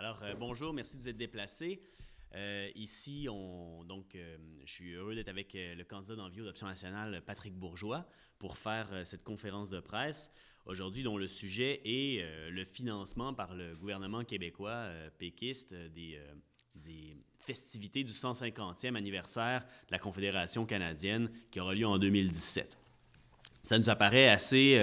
Alors, euh, bonjour, merci de vous être déplacé. Euh, ici, on, donc, euh, je suis heureux d'être avec le candidat d'envie d'Option nationale, Patrick Bourgeois, pour faire cette conférence de presse aujourd'hui dont le sujet est le financement par le gouvernement québécois péquiste des, des festivités du 150e anniversaire de la Confédération canadienne qui aura lieu en 2017. Ça nous apparaît assez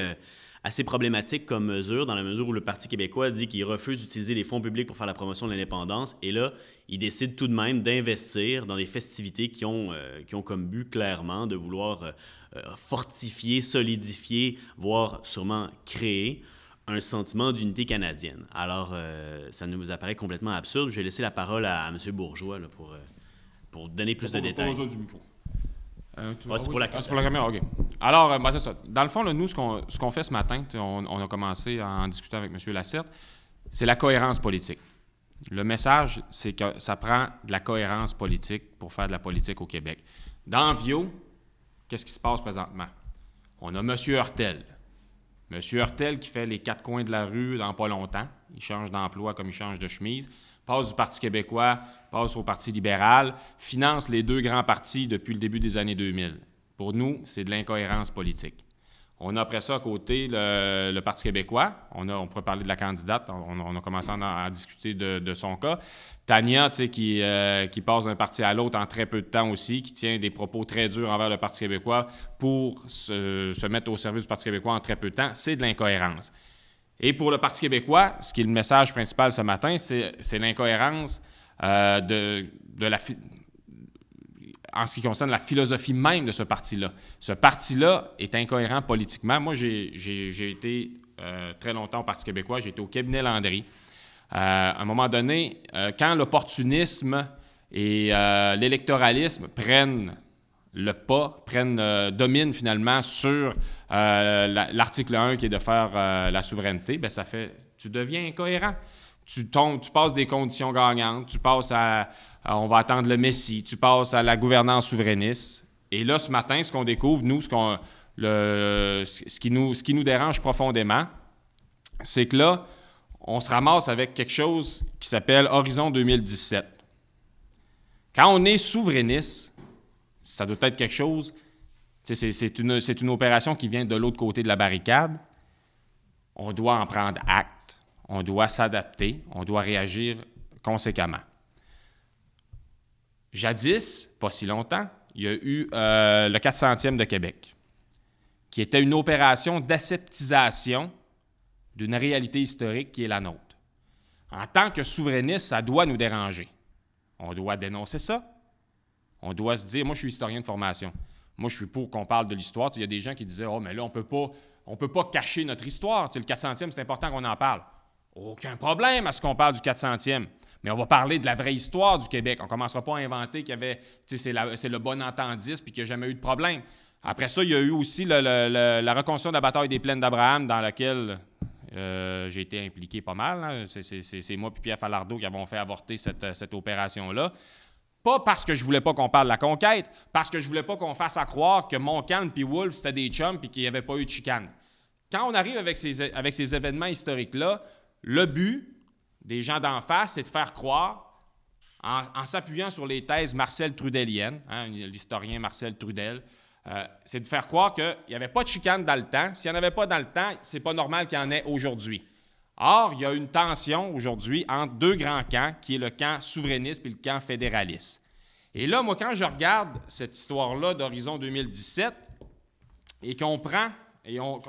assez problématique comme mesure, dans la mesure où le Parti québécois dit qu'il refuse d'utiliser les fonds publics pour faire la promotion de l'indépendance. Et là, il décide tout de même d'investir dans des festivités qui ont, euh, qui ont comme but clairement de vouloir euh, euh, fortifier, solidifier, voire sûrement créer un sentiment d'unité canadienne. Alors, ça ne vous apparaît complètement absurde. Je vais laisser la parole à, Monsieur M. Bourgeois pour, pour donner plus de détails. Hein, ah, ah c'est pour, la caméra. OK. Alors, euh, ben, c'est ça. Dans le fond, nous, ce qu'on fait ce matin, on, a commencé en discutant avec M. Lasserte, c'est la cohérence politique. Le message, c'est que ça prend de la cohérence politique pour faire de la politique au Québec. Dans Vio, qu'est-ce qui se passe présentement? On a M. Hurtel. M. Hurtel qui fait les quatre coins de la rue dans pas longtemps. Il change d'emploi comme il change de chemise passe du Parti québécois, passe au Parti libéral, finance les deux grands partis depuis le début des années 2000. Pour nous, c'est de l'incohérence politique. On a après ça à côté le, Parti québécois. On, a, pourrait parler de la candidate. On, a commencé à, discuter de, son cas. Tania, qui, euh, qui passe d'un parti à l'autre en très peu de temps aussi, qui tient des propos très durs envers le Parti québécois pour se mettre au service du Parti québécois en très peu de temps, c'est de l'incohérence. Et pour le Parti québécois, ce qui est le message principal ce matin, c'est l'incohérence euh, de, en ce qui concerne la philosophie même de ce parti-là. Ce parti-là est incohérent politiquement. Moi, j'ai été euh, très longtemps au Parti québécois, j'ai été au cabinet Landry. Euh, à un moment donné, quand l'opportunisme et l'électoralisme prennent le pas prenne, euh, domine finalement sur euh, l'article 1 qui est de faire euh, la souveraineté, ben ça fait, tu deviens incohérent. Tu, tombes, tu passes des conditions gagnantes, tu passes à, on va attendre le Messie, tu passes à la gouvernance souverainiste. Et là, ce matin, ce qu'on découvre, nous, ce, le, qui nous, ce qui nous dérange profondément, c'est que là, on se ramasse avec quelque chose qui s'appelle Horizon 2017. Quand on est souverainiste, ça doit être quelque chose. C'est une, opération qui vient de l'autre côté de la barricade. On doit en prendre acte. On doit s'adapter. On doit réagir conséquemment. Jadis, pas si longtemps, il y a eu euh, le 400e de Québec, qui était une opération d'aseptisation d'une réalité historique qui est la nôtre. En tant que souverainiste, ça doit nous déranger. On doit dénoncer ça, on doit se dire, moi je suis historien de formation. Moi je suis pour qu'on parle de l'histoire. Il y a des gens qui disaient, oh mais là on peut pas, on peut pas cacher notre histoire. le 400e, c'est important qu'on en parle. Aucun problème à ce qu'on parle du 400e. Mais on va parler de la vraie histoire du Québec. On commencera pas à inventer qu'il y avait, c'est le bon entendiste puis qu'il n'y a jamais eu de problème. Après ça, il y a eu aussi la reconstruction de la bataille des plaines d'Abraham, dans laquelle euh, j'ai été impliqué pas mal. Hein. C'est moi et Pierre Falardeau qui avons fait avorter cette opération-là. Pas parce que je voulais pas qu'on parle de la conquête, parce que je voulais pas qu'on fasse à croire que Montcalm et Wolf, c'était des chums puis qu'il n'y avait pas eu de chicane. Quand on arrive avec ces, événements historiques-là, le but des gens d'en face, c'est de faire croire en, s'appuyant sur les thèses Marcel Trudelienne, hein, l'historien Marcel Trudel, euh, c'est de faire croire qu'il n'y avait pas de chicane dans le temps. S'il n'y en avait pas dans le temps, c'est pas normal qu'il y en ait aujourd'hui. Or, il y a une tension aujourd'hui entre deux grands camps, qui est le camp souverainiste et le camp fédéraliste. Et là, moi, quand je regarde cette histoire-là d'Horizon 2017 et qu'on prend, et, on,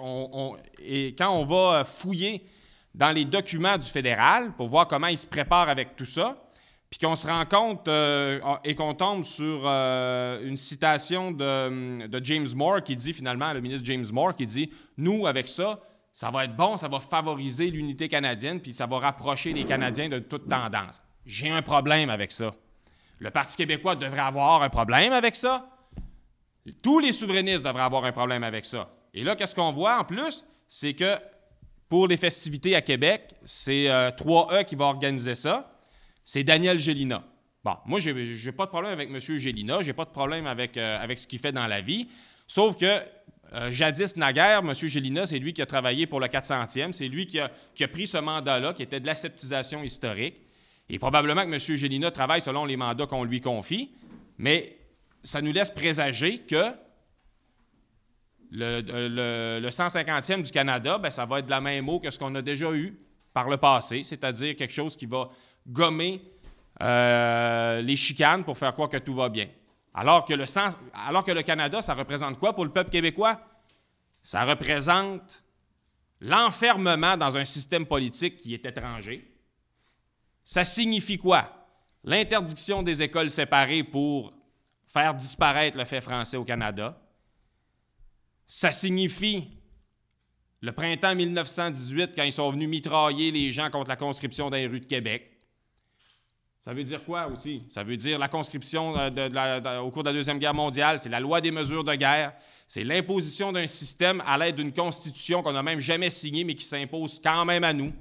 quand on va fouiller dans les documents du fédéral pour voir comment il se prépare avec tout ça, puis qu'on se rend compte euh, et qu'on tombe sur euh, une citation de James Moore qui dit finalement, le ministre James Moore qui dit, nous, avec ça, ça va être bon, ça va favoriser l'unité canadienne, puis ça va rapprocher les Canadiens de toute tendance. J'ai un problème avec ça. Le Parti québécois devrait avoir un problème avec ça. Tous les souverainistes devraient avoir un problème avec ça. Et là, qu'est-ce qu'on voit en plus? C'est que pour les festivités à Québec, c'est 3E euh, qui va organiser ça. C'est Daniel Gélina. Bon, moi, je n'ai pas de problème avec M. Gélina, je n'ai pas de problème avec, euh, avec ce qu'il fait dans la vie, sauf que euh, jadis naguère, M. Gélina, c'est lui qui a travaillé pour le 400e, c'est lui qui a, pris ce mandat-là, qui était de l'aseptisation historique. Et probablement que M. Gélina travaille selon les mandats qu'on lui confie, mais ça nous laisse présager que le, 150e euh, du Canada, bien, ça va être de la même eau que ce qu'on a déjà eu par le passé, c'est-à-dire quelque chose qui va gommer euh, les chicanes pour faire croire que tout va bien. Alors que, le Canada, ça représente quoi pour le peuple québécois? Ça représente l'enfermement dans un système politique qui est étranger. Ça signifie quoi? L'interdiction des écoles séparées pour faire disparaître le fait français au Canada. Ça signifie le printemps 1918, quand ils sont venus mitrailler les gens contre la conscription dans les rues de Québec. Ça veut dire quoi aussi? Ça veut dire la conscription euh, au cours de la Deuxième Guerre mondiale, c'est la loi des mesures de guerre, c'est l'imposition d'un système à l'aide d'une constitution qu'on n'a même jamais signée, mais qui s'impose quand même à nous.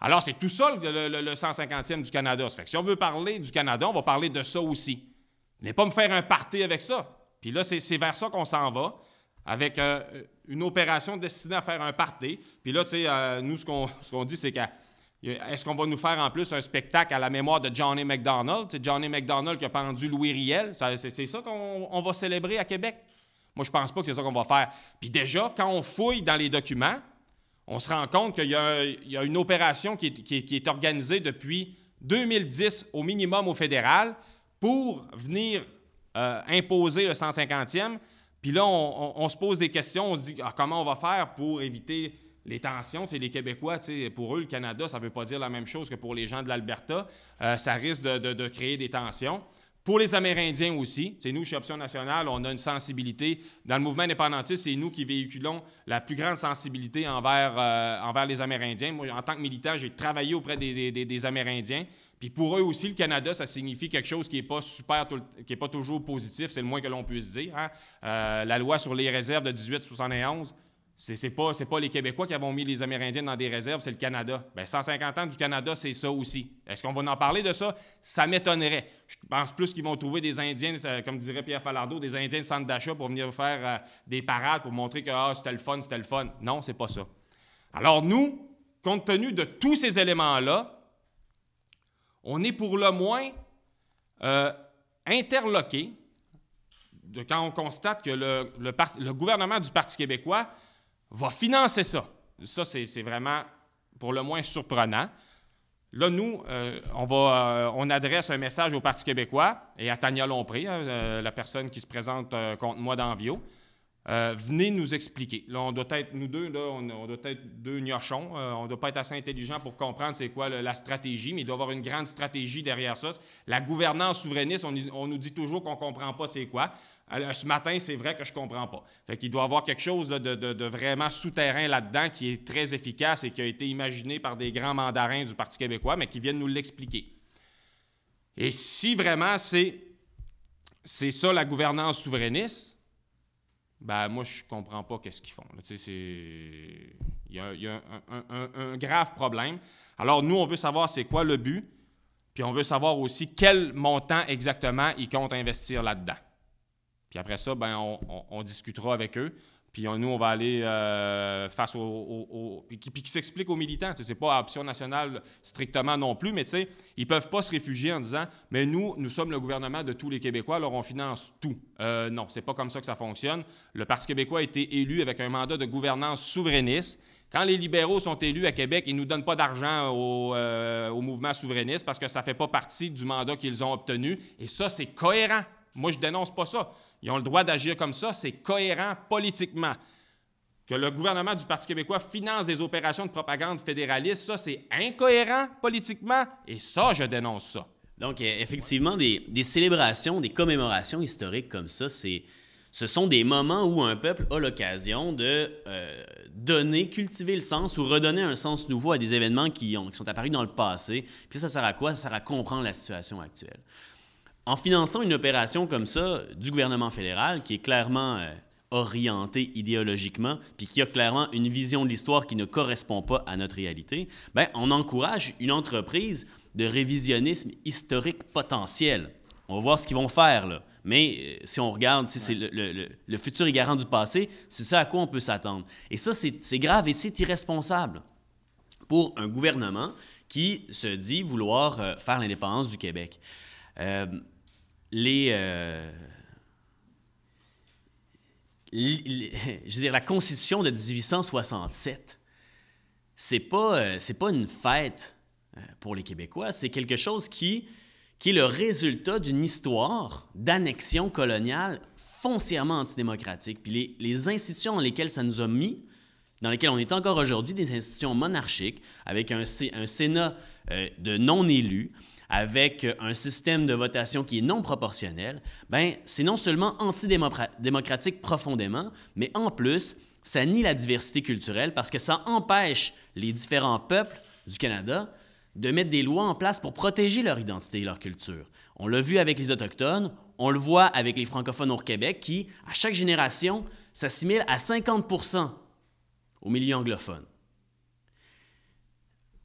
Alors, c'est tout ça le, 150e du Canada. Fait que si on veut parler du Canada, on va parler de ça aussi. Mais pas me faire un parti avec ça. Puis là, c'est vers ça qu'on s'en va, avec euh, une opération destinée à faire un parti. Puis là, tu sais, euh, nous, ce qu'on dit, c'est qu'à est-ce qu'on va nous faire en plus un spectacle à la mémoire de Johnny McDonald? C'est Johnny McDonald qui a pendu Louis Riel. C'est ça qu'on va célébrer à Québec? Moi, je pense pas que c'est ça qu'on va faire. Puis déjà, quand on fouille dans les documents, on se rend compte qu'il y, a une opération qui est, organisée depuis 2010 au minimum au fédéral pour venir euh, imposer le 150e. Puis là, on, se pose des questions, on se dit ah, comment on va faire pour éviter les tensions, c'est les Québécois, pour eux, le Canada, ça ne veut pas dire la même chose que pour les gens de l'Alberta. Euh, ça risque de, créer des tensions. Pour les Amérindiens aussi, c'est nous, chez Option Nationale, on a une sensibilité. Dans le mouvement indépendantiste, c'est nous qui véhiculons la plus grande sensibilité envers, euh, les Amérindiens. Moi, en tant que militaire, j'ai travaillé auprès des, Amérindiens. Puis pour eux aussi, le Canada, ça signifie quelque chose qui n'est pas super, qui n'est pas toujours positif, c'est le moins que l'on puisse dire. Hein. Euh, la loi sur les réserves de 1871, c'est pas, pas les Québécois qui avons mis les Amérindiens dans des réserves, c'est le Canada. 150 ben, ans du Canada, c'est ça aussi. Est-ce qu'on va en parler de ça? Ça m'étonnerait. Je pense plus qu'ils vont trouver des Indiens, euh, comme dirait Pierre Falardeau, des Indiens de centre d'achat pour venir faire euh, des parades, pour montrer que ah, c'était le fun, c'était le fun. Non, c'est pas ça. Alors nous, compte tenu de tous ces éléments-là, on est pour le moins euh, interloqué de quand on constate que le, le gouvernement du Parti québécois va financer ça. Ça, c'est vraiment pour le moins surprenant. Là, nous, euh, on, va, euh, on adresse un message au Parti québécois et à Tania Lompré, hein, euh, la personne qui se présente contre moi dans venez nous expliquer. Là, on doit être, nous deux, là, on, doit être deux gnochons. on ne doit pas être assez intelligent pour comprendre c'est quoi la stratégie, mais il doit y avoir une grande stratégie derrière ça. La gouvernance souverainiste, on, on nous dit toujours qu'on ne comprend pas c'est quoi ce matin, c'est vrai que je ne comprends pas. Fait qu'il doit y avoir quelque chose de, vraiment souterrain là-dedans qui est très efficace et qui a été imaginé par des grands mandarins du Parti québécois, mais qui viennent nous l'expliquer. Et si vraiment c'est, ça la gouvernance souverainiste, ben moi, je ne comprends pas qu'est-ce qu'ils font. Il y a, un, un grave problème. Alors, nous, on veut savoir c'est quoi le but, puis on veut savoir aussi quel montant exactement ils comptent investir là-dedans. Puis après ça, ben, on, discutera avec eux. Puis nous, on va aller euh, face aux. Au, puis, qui s'explique aux militants. Ce n'est pas option nationale strictement non plus, mais tu sais, ils peuvent pas se réfugier en disant Mais nous, nous sommes le gouvernement de tous les Québécois, alors on finance tout. Euh, non, c'est pas comme ça que ça fonctionne. Le Parti québécois a été élu avec un mandat de gouvernance souverainiste. Quand les libéraux sont élus à Québec, ils ne nous donnent pas d'argent euh, au, mouvement souverainiste parce que ça ne fait pas partie du mandat qu'ils ont obtenu. Et ça, c'est cohérent. Moi, je dénonce pas ça. Ils ont le droit d'agir comme ça, c'est cohérent politiquement. Que le gouvernement du Parti québécois finance des opérations de propagande fédéraliste, ça, c'est incohérent politiquement, et ça, je dénonce ça. Donc, euh, effectivement, des, célébrations, des commémorations historiques comme ça, c'est, ce sont des moments où un peuple a l'occasion de euh, donner, cultiver le sens ou redonner un sens nouveau à des événements qui, ont, qui sont apparus dans le passé. Puis ça sert à quoi? Ça sert à comprendre la situation actuelle en finançant une opération comme ça du gouvernement fédéral, qui est clairement euh, orienté idéologiquement, puis qui a clairement une vision de l'histoire qui ne correspond pas à notre réalité, ben, on encourage une entreprise de révisionnisme historique potentiel. On va voir ce qu'ils vont faire, là. Mais euh, si on regarde, si c'est le, futur est garant du passé, c'est ça à quoi on peut s'attendre. Et ça, c'est grave et c'est irresponsable pour un gouvernement qui se dit vouloir euh, faire l'indépendance du Québec. Euh, la Constitution de 1867, c'est pas, euh, c'est pas une fête euh, pour les Québécois, c'est quelque chose qui, qui est le résultat d'une histoire d'annexion coloniale foncièrement antidémocratique. Puis les, institutions dans lesquelles ça nous a mis, dans lesquelles on est encore aujourd'hui, des institutions monarchiques, avec un, Sénat de non-élus, avec un système de votation qui est non proportionnel, ben, c'est non seulement antidémocratique profondément, mais en plus, ça nie la diversité culturelle parce que ça empêche les différents peuples du Canada de mettre des lois en place pour protéger leur identité et leur culture. On l'a vu avec les Autochtones, on le voit avec les francophones au Québec qui, à chaque génération, s'assimilent à 50 au milieu anglophone.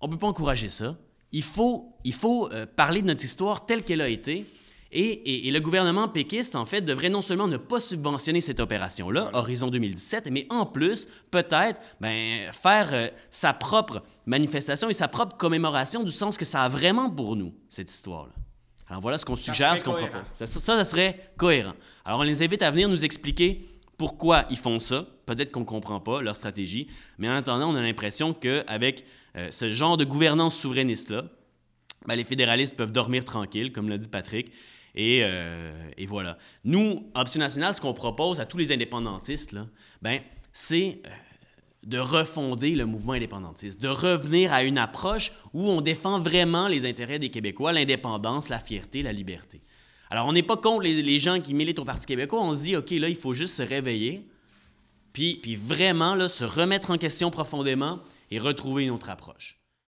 On ne peut pas encourager ça il faut, il faut euh, parler de notre histoire telle qu'elle a été. Et, le gouvernement péquiste, en fait, devrait non seulement ne pas subventionner cette opération-là, Horizon 2017, mais en plus, peut-être, ben, faire euh, sa propre manifestation et sa propre commémoration du sens que ça a vraiment pour nous, cette histoire-là. Alors voilà ce qu'on suggère, ce qu'on propose. Ça, ça, ça, serait cohérent. Alors on les invite à venir nous expliquer pourquoi ils font ça. Peut-être qu'on ne comprend pas leur stratégie, mais en attendant, on a l'impression qu'avec euh, ce genre de gouvernance souverainiste-là, ben, les fédéralistes peuvent dormir tranquilles, comme l'a dit Patrick. Euh, et, voilà. Nous, Option nationale, ce qu'on propose à tous les indépendantistes, ben, c'est euh, de refonder le mouvement indépendantiste, de revenir à une approche où on défend vraiment les intérêts des Québécois, l'indépendance, la fierté, la liberté. Alors, on n'est pas contre les, gens qui militent au Parti québécois. On se dit, OK, là, il faut juste se réveiller, puis, vraiment se remettre en question profondément et retrouver une autre approche.